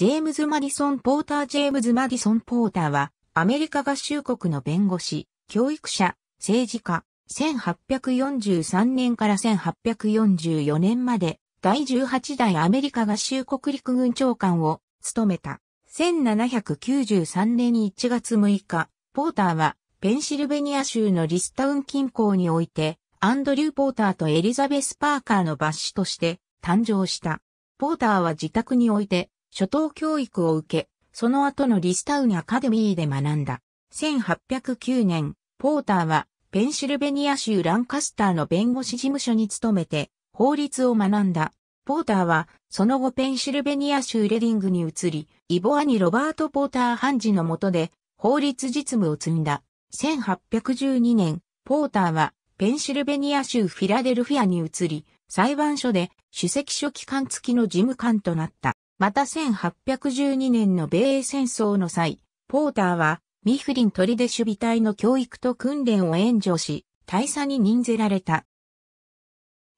ジェームズ・マディソン・ポータージェームズ・マディソン・ポーターは、アメリカ合衆国の弁護士、教育者、政治家、1843年から1844年まで、第18代アメリカ合衆国陸軍長官を務めた。1793年1月6日、ポーターは、ペンシルベニア州のリスタウン近郊において、アンドリュー・ポーターとエリザベス・パーカーの抜子として誕生した。ポーターは自宅において、初等教育を受け、その後のリスタウンアカデミーで学んだ。1809年、ポーターはペンシルベニア州ランカスターの弁護士事務所に勤めて法律を学んだ。ポーターはその後ペンシルベニア州レディングに移り、イボアニ・ロバート・ポーター判事の下で法律実務を積んだ。1812年、ポーターはペンシルベニア州フィラデルフィアに移り、裁判所で首席書記官付きの事務官となった。また1812年の米英戦争の際、ポーターはミフリン砦守備隊の教育と訓練を援助し、大佐に任ぜられた。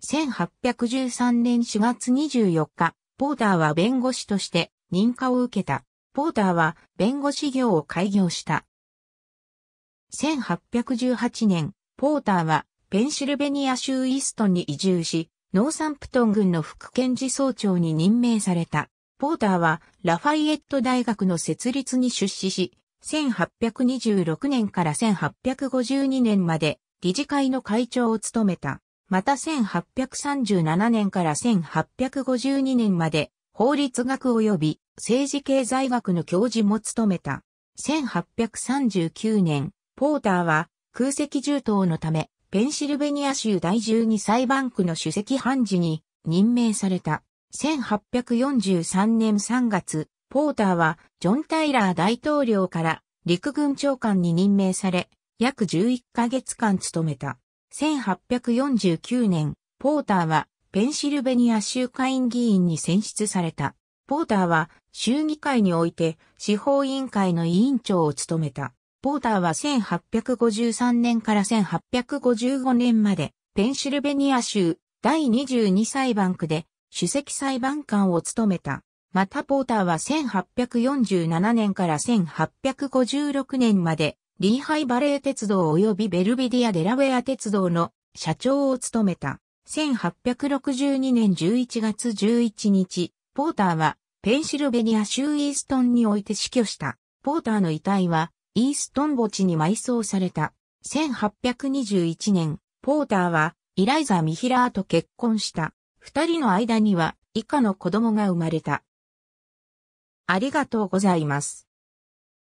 1813年4月24日、ポーターは弁護士として認可を受けた。ポーターは弁護士業を開業した。1818年、ポーターはペンシルベニア州イーストンに移住し、ノーサンプトン軍の副検事総長に任命された。ポーターはラファイエット大学の設立に出資し、1826年から1852年まで理事会の会長を務めた。また1837年から1852年まで法律学及び政治経済学の教授も務めた。1839年、ポーターは空席重党のため、ペンシルベニア州第12裁判区の主席判事に任命された。1843年3月、ポーターはジョン・タイラー大統領から陸軍長官に任命され、約11ヶ月間務めた。1849年、ポーターはペンシルベニア州会員議員に選出された。ポーターは州議会において司法委員会の委員長を務めた。ポーターは1853年から1855年までペンシルベニア州第22裁判区で主席裁判官を務めた。またポーターは1847年から1856年まで、リーハイバレー鉄道及びベルビディア・デラウェア鉄道の社長を務めた。1862年11月11日、ポーターはペンシルベニア州イーストンにおいて死去した。ポーターの遺体はイーストン墓地に埋葬された。1821年、ポーターはイライザ・ミヒラーと結婚した。二人の間には以下の子供が生まれた。ありがとうございます。